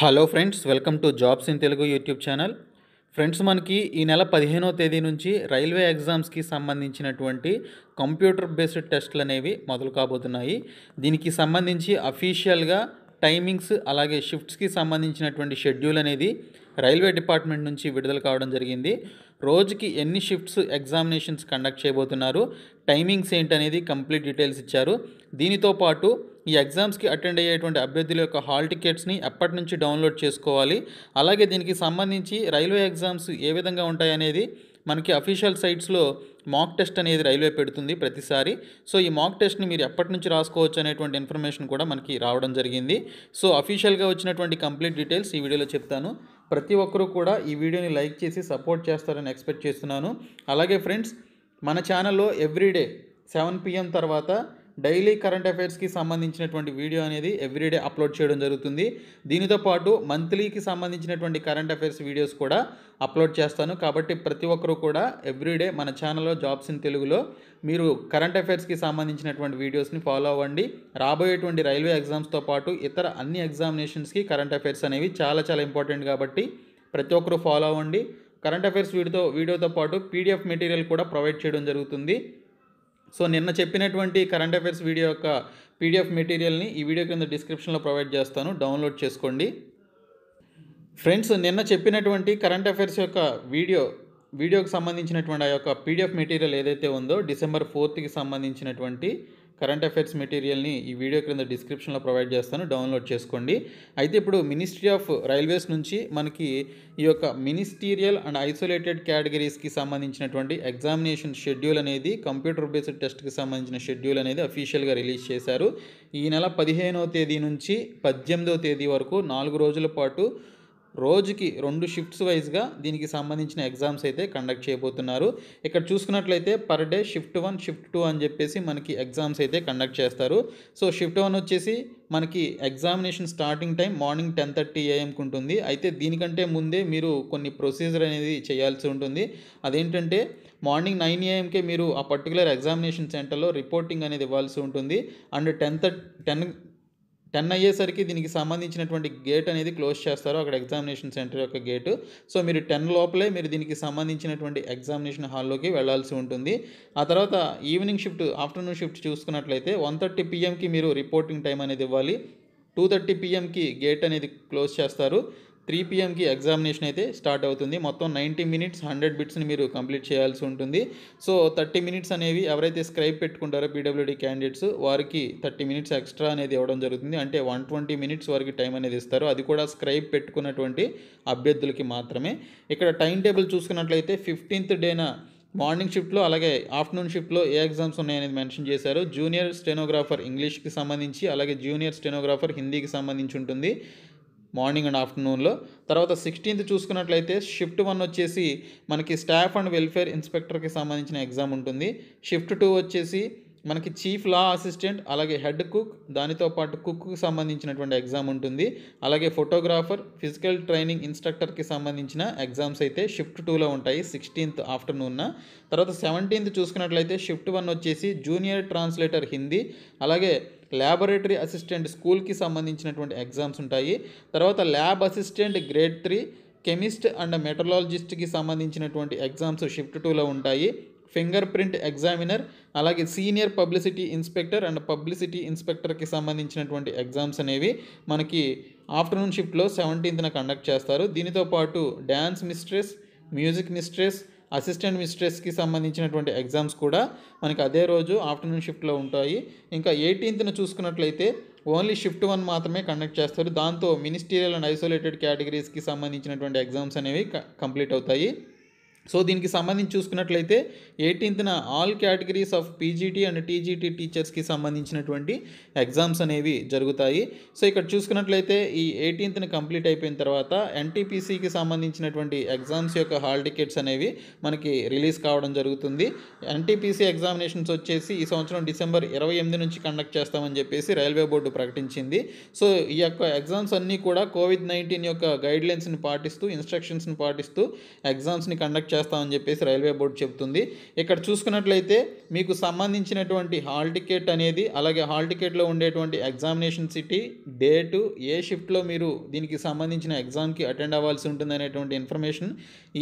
hello friends welcome to jobs in Telugu YouTube channel friends మనకి ఈ నెల పదిహేనో తేదీ నుంచి రైల్వే ఎగ్జామ్స్కి సంబంధించినటువంటి కంప్యూటర్ బేస్డ్ టెస్టులు అనేవి మొదలు కాబోతున్నాయి దీనికి సంబంధించి అఫీషియల్గా టైమింగ్స్ అలాగే షిఫ్ట్స్కి సంబంధించినటువంటి షెడ్యూల్ అనేది రైల్వే డిపార్ట్మెంట్ నుంచి విడుదల కావడం జరిగింది రోజుకి ఎన్ని షిఫ్ట్స్ ఎగ్జామినేషన్స్ కండక్ట్ చేయబోతున్నారు టైమింగ్స్ ఏంటనేది కంప్లీట్ డీటెయిల్స్ ఇచ్చారు దీనితో పాటు ఈ ఎగ్జామ్స్కి అటెండ్ అయ్యేటువంటి అభ్యర్థుల యొక్క హాల్ టికెట్స్ని ఎప్పటి నుంచి డౌన్లోడ్ చేసుకోవాలి అలాగే దీనికి సంబంధించి రైల్వే ఎగ్జామ్స్ ఏ విధంగా ఉంటాయనేది మనకి అఫీషియల్ సైట్స్లో మాక్ టెస్ట్ అనేది రైల్వే పెడుతుంది ప్రతిసారి సో ఈ మాక్ టెస్ట్ని మీరు ఎప్పటి నుంచి రాసుకోవచ్చు అనేటువంటి ఇన్ఫర్మేషన్ కూడా మనకి రావడం జరిగింది సో అఫీషియల్గా వచ్చినటువంటి కంప్లీట్ డీటెయిల్స్ ఈ వీడియోలో చెప్తాను ప్రతి ఒక్కరూ కూడా ఈ వీడియోని లైక్ చేసి సపోర్ట్ చేస్తారని ఎక్స్పెక్ట్ చేస్తున్నాను అలాగే ఫ్రెండ్స్ మన ఛానల్లో ఎవ్రీడే సెవెన్ పిఎం తర్వాత డైలీ కరెంట్ అఫైర్స్కి సంబంధించినటువంటి వీడియో అనేది ఎవ్రీడే అప్లోడ్ చేయడం జరుగుతుంది దీనితో పాటు మంత్లీకి సంబంధించినటువంటి కరెంట్ అఫైర్స్ వీడియోస్ కూడా అప్లోడ్ చేస్తాను కాబట్టి ప్రతి ఒక్కరూ కూడా ఎవ్రీడే మన ఛానల్లో జాబ్స్ ఇన్ తెలుగులో మీరు కరెంట్ అఫైర్స్కి సంబంధించినటువంటి వీడియోస్ని ఫాలో అవ్వండి రాబోయేటువంటి రైల్వే ఎగ్జామ్స్తో పాటు ఇతర అన్ని ఎగ్జామినేషన్స్కి కరెంట్ అఫైర్స్ అనేవి చాలా చాలా ఇంపార్టెంట్ కాబట్టి ప్రతి ఒక్కరూ ఫాలో అవ్వండి కరెంట్ అఫైర్స్ వీడితో వీడియోతో పాటు పీడిఎఫ్ మెటీరియల్ కూడా ప్రొవైడ్ చేయడం జరుగుతుంది సో నిన్న చెప్పినటువంటి కరెంట్ అఫైర్స్ వీడియో యొక్క పీడిఎఫ్ మెటీరియల్ని ఈ వీడియో కింద డిస్క్రిప్షన్లో ప్రొవైడ్ చేస్తాను డౌన్లోడ్ చేసుకోండి ఫ్రెండ్స్ నిన్న చెప్పినటువంటి కరెంట్ అఫైర్స్ యొక్క వీడియో వీడియోకి సంబంధించినటువంటి ఆ యొక్క పీడిఎఫ్ మెటీరియల్ ఏదైతే ఉందో డిసెంబర్ ఫోర్త్కి సంబంధించినటువంటి కరెంట్ అఫైర్స్ మెటీరియల్ని ఈ వీడియో క్రింద డిస్క్రిప్షన్లో ప్రొవైడ్ చేస్తాను డౌన్లోడ్ చేసుకోండి అయితే ఇప్పుడు మినిస్ట్రీ ఆఫ్ రైల్వేస్ నుంచి మనకి ఈ యొక్క మినిస్టీరియల్ అండ్ ఐసోలేటెడ్ కేటగిరీస్కి సంబంధించినటువంటి ఎగ్జామినేషన్ షెడ్యూల్ అనేది కంప్యూటర్ బేస్డ్ టెస్ట్కి సంబంధించిన షెడ్యూల్ అనేది అఫీషియల్గా రిలీజ్ చేశారు ఈ నెల పదిహేనవ తేదీ నుంచి పద్దెనిమిదవ తేదీ వరకు నాలుగు రోజుల పాటు రోజుకి రెండు షిఫ్ట్స్ వైజ్గా దీనికి సంబంధించిన ఎగ్జామ్స్ అయితే కండక్ట్ చేయబోతున్నారు ఇక్కడ చూసుకున్నట్లయితే per day shift one shift two అని చెప్పేసి మనకి ఎగ్జామ్స్ అయితే కండక్ట్ చేస్తారు సో షిఫ్ట్ వన్ వచ్చేసి మనకి examination starting time morning ten thirty ఏఎంకి ఉంటుంది అయితే దీనికంటే ముందే మీరు కొన్ని ప్రొసీజర్ అనేది చేయాల్సి ఉంటుంది అదేంటంటే మార్నింగ్ నైన్ ఏఎంకే మీరు ఆ పర్టికులర్ ఎగ్జామినేషన్ సెంటర్లో రిపోర్టింగ్ అనేది ఇవ్వాల్సి ఉంటుంది and ten thirty ten ten అయ్యేసరికి దీనికి సంబంధించినటువంటి గేట్ అనేది క్లోజ్ చేస్తారు అక్కడ ఎగ్జామినేషన్ సెంటర్ యొక్క గేటు సో మీరు టెన్ లోపలే మీరు దీనికి సంబంధించినటువంటి ఎగ్జామినేషన్ హాల్లోకి వెళ్లాల్సి ఉంటుంది ఆ తర్వాత ఈవినింగ్ షిఫ్ట్ ఆఫ్టర్నూన్ షిఫ్ట్ చూసుకున్నట్లయితే వన్ థర్టీ పిఎంకి మీరు రిపోర్టింగ్ టైం అనేది ఇవ్వాలి టూ థర్టీ పిఎంకి గేట్ అనేది క్లోజ్ చేస్తారు త్రీ పిఎంకి ఎగ్జామినేషన్ అయితే స్టార్ట్ అవుతుంది మొత్తం నైంటీ మినిట్స్ హండ్రెడ్ బిట్స్ని మీరు కంప్లీట్ చేయాల్సి ఉంటుంది సో థర్టీ మినిట్స్ అనేవి ఎవరైతే స్క్రైబ్ పెట్టుకుంటారో పీడబ్ల్యూడీ క్యాండిడేట్స్ వారికి థర్టీ మినిట్స్ ఎక్స్ట్రా అనేది ఇవ్వడం జరుగుతుంది అంటే వన్ ట్వంటీ మినిట్స్ వరకు టైం అనేది ఇస్తారు అది కూడా స్క్రైబ్ పెట్టుకున్నటువంటి అభ్యర్థులకి మాత్రమే ఇక్కడ టైం టేబుల్ చూసుకున్నట్లయితే ఫిఫ్టీన్త్ డేన మార్నింగ్ షిఫ్ట్లో అలాగే ఆఫ్టర్నూన్ షిఫ్ట్లో ఏ ఎగ్జామ్స్ ఉన్నాయనేది మెన్షన్ చేశారు జూనియర్ స్టెనోగ్రాఫర్ ఇంగ్లీష్కి సంబంధించి అలాగే జూనియర్ స్టెనోగ్రాఫర్ హిందీకి సంబంధించి ఉంటుంది మార్నింగ్ అండ్ ఆఫ్టర్నూన్లో తర్వాత సిక్స్టీన్త్ చూసుకున్నట్లయితే షిఫ్ట్ వన్ వచ్చేసి మనకి స్టాఫ్ అండ్ వెల్ఫేర్ ఇన్స్పెక్టర్కి సంబంధించిన ఎగ్జామ్ ఉంటుంది షిఫ్ట్ టూ వచ్చేసి మనకి చీఫ్ లా అసిస్టెంట్ అలాగే హెడ్ కుక్ దానితో పాటు కుక్కు సంబంధించినటువంటి ఎగ్జామ్ ఉంటుంది అలాగే ఫోటోగ్రాఫర్ ఫిజికల్ ట్రైనింగ్ ఇన్స్ట్రక్టర్కి సంబంధించిన ఎగ్జామ్స్ అయితే షిఫ్ట్ టూలో ఉంటాయి సిక్స్టీన్త్ ఆఫ్టర్నూన్న తర్వాత సెవెంటీన్త్ చూసుకున్నట్లయితే షిఫ్ట్ వన్ వచ్చేసి జూనియర్ ట్రాన్స్లేటర్ హిందీ అలాగే ల్యాబొరేటరీ అసిస్టెంట్ స్కూల్కి సంబంధించినటువంటి ఎగ్జామ్స్ ఉంటాయి తర్వాత lab assistant grade three chemist and మెటలాలజిస్ట్కి సంబంధించినటువంటి ఎగ్జామ్స్ షిఫ్ట్ టూలో ఉంటాయి ఫింగర్ ప్రింట్ ఎగ్జామినర్ అలాగే senior publicity inspector and publicity ఇన్స్పెక్టర్కి సంబంధించినటువంటి ఎగ్జామ్స్ అనేవి మనకి ఆఫ్టర్నూన్ షిఫ్ట్లో సెవెంటీన్త్న కండక్ట్ చేస్తారు దీనితో పాటు dance mistress music mistress assistant మిస్ట్రెస్కి సంబంధించినటువంటి ఎగ్జామ్స్ కూడా మనకి అదే రోజు ఆఫ్టర్నూన్ షిఫ్ట్లో ఉంటాయి ఇంకా ఎయిటీన్త్ను చూసుకున్నట్లయితే ఓన్లీ షిఫ్ట్ వన్ మాత్రమే కండక్ట్ చేస్తారు దాంతో మినిస్టీరియల్ అండ్ ఐసోలేటెడ్ కేటగిరీస్కి సంబంధించినటువంటి ఎగ్జామ్స్ అనేవి కంప్లీట్ అవుతాయి సో దీనికి సంబంధించి చూసుకున్నట్లయితే ఎయిటీన్త్న all categories of PGT and TGT టీచర్స్కి సంబంధించినటువంటి ఎగ్జామ్స్ అనేవి జరుగుతాయి సో ఇక్కడ చూసుకున్నట్లయితే ఈ ఎయిటీన్త్న కంప్లీట్ అయిపోయిన తర్వాత ఎన్టీపీసీకి సంబంధించినటువంటి ఎగ్జామ్స్ యొక్క హాల్ టికెట్స్ అనేవి మనకి రిలీజ్ కావడం జరుగుతుంది ఎన్టీపీసీ ఎగ్జామినేషన్స్ వచ్చేసి ఈ సంవత్సరం డిసెంబర్ ఇరవై ఎనిమిది నుంచి కండక్ట్ చేస్తామని చెప్పేసి రైల్వే బోర్డు ప్రకటించింది సో ఈ యొక్క ఎగ్జామ్స్ అన్నీ కూడా కోవిడ్ నైన్టీన్ యొక్క గైడ్లైన్స్ని పాటిస్తూ ఇన్స్ట్రక్షన్స్ని పాటిస్తూ ఎగ్జామ్స్ని కండక్ట్ చేస్తామని చెప్పేసి రైల్వే బోర్డు చెబుతుంది ఇక్కడ చూసుకున్నట్లయితే మీకు సంబంధించినటువంటి హాల్ టికెట్ అనేది అలాగే హాల్ టికెట్లో ఉండేటువంటి ఎగ్జామినేషన్ సిటీ డేటు ఏ షిఫ్ట్లో మీరు దీనికి సంబంధించిన ఎగ్జామ్కి అటెండ్ అవ్వాల్సి ఉంటుంది అనేటువంటి ఇన్ఫర్మేషన్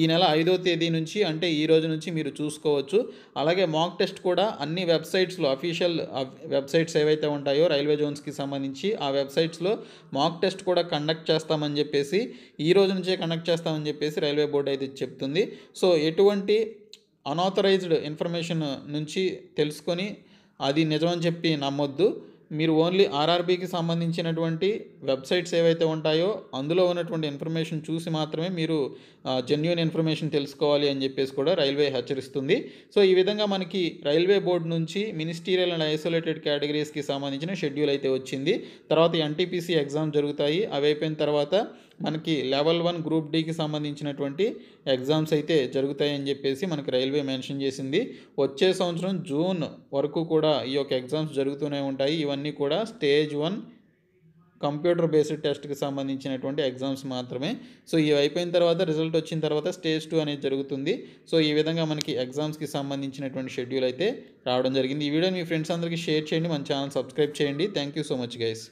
ఈ నెల ఐదో తేదీ నుంచి అంటే ఈ రోజు నుంచి మీరు చూసుకోవచ్చు అలాగే మాక్ టెస్ట్ కూడా అన్ని వెబ్సైట్స్లో అఫీషియల్ వెబ్సైట్స్ ఏవైతే ఉంటాయో రైల్వే జోన్స్కి సంబంధించి ఆ వెబ్సైట్స్లో మాక్ టెస్ట్ కూడా కండక్ట్ చేస్తామని చెప్పేసి ఈ రోజు నుంచే కండక్ట్ చేస్తామని చెప్పేసి రైల్వే బోర్డు అయితే చెప్తుంది సో సో ఎటువంటి అనాథరైజ్డ్ ఇన్ఫర్మేషన్ నుంచి తెలుసుకొని అది నిజమని చెప్పి నమ్మొద్దు మీరు ఓన్లీ ఆర్ఆర్బీకి సంబంధించినటువంటి వెబ్సైట్స్ ఏవైతే ఉంటాయో అందులో ఉన్నటువంటి ఇన్ఫర్మేషన్ చూసి మాత్రమే మీరు జెన్యున్ ఇన్ఫర్మేషన్ తెలుసుకోవాలి అని చెప్పేసి కూడా రైల్వే హెచ్చరిస్తుంది సో ఈ విధంగా మనకి రైల్వే బోర్డు నుంచి మినిస్టీరియల్ అండ్ ఐసోలేటెడ్ కేటగిరీస్కి సంబంధించిన షెడ్యూల్ అయితే వచ్చింది తర్వాత ఎన్టీపీసీ ఎగ్జామ్ జరుగుతాయి అవి అయిపోయిన తర్వాత మనకి లెవెల్ వన్ గ్రూప్ డీకి సంబంధించినటువంటి ఎగ్జామ్స్ అయితే జరుగుతాయని చెప్పేసి మనకి రైల్వే మెన్షన్ చేసింది వచ్చే సంవత్సరం జూన్ వరకు కూడా ఈ యొక్క ఎగ్జామ్స్ జరుగుతూనే ఉంటాయి ఇవన్నీ కూడా స్టేజ్ వన్ కంప్యూటర్ బేస్డ్ టెస్ట్కి సంబంధించినటువంటి ఎగ్జామ్స్ మాత్రమే సో ఇవి అయిపోయిన తర్వాత రిజల్ట్ వచ్చిన తర్వాత స్టేజ్ టూ అనేది జరుగుతుంది సో ఈ విధంగా మనకి ఎగ్జామ్స్కి సంబంధించినటువంటి షెడ్యూల్ అయితే రావడం జరిగింది ఈ వీడియోని మీ ఫ్రెండ్స్ అందరికీ షేర్ చేయండి మన ఛానల్ సబ్స్క్రైబ్ చేయండి thank you so much guys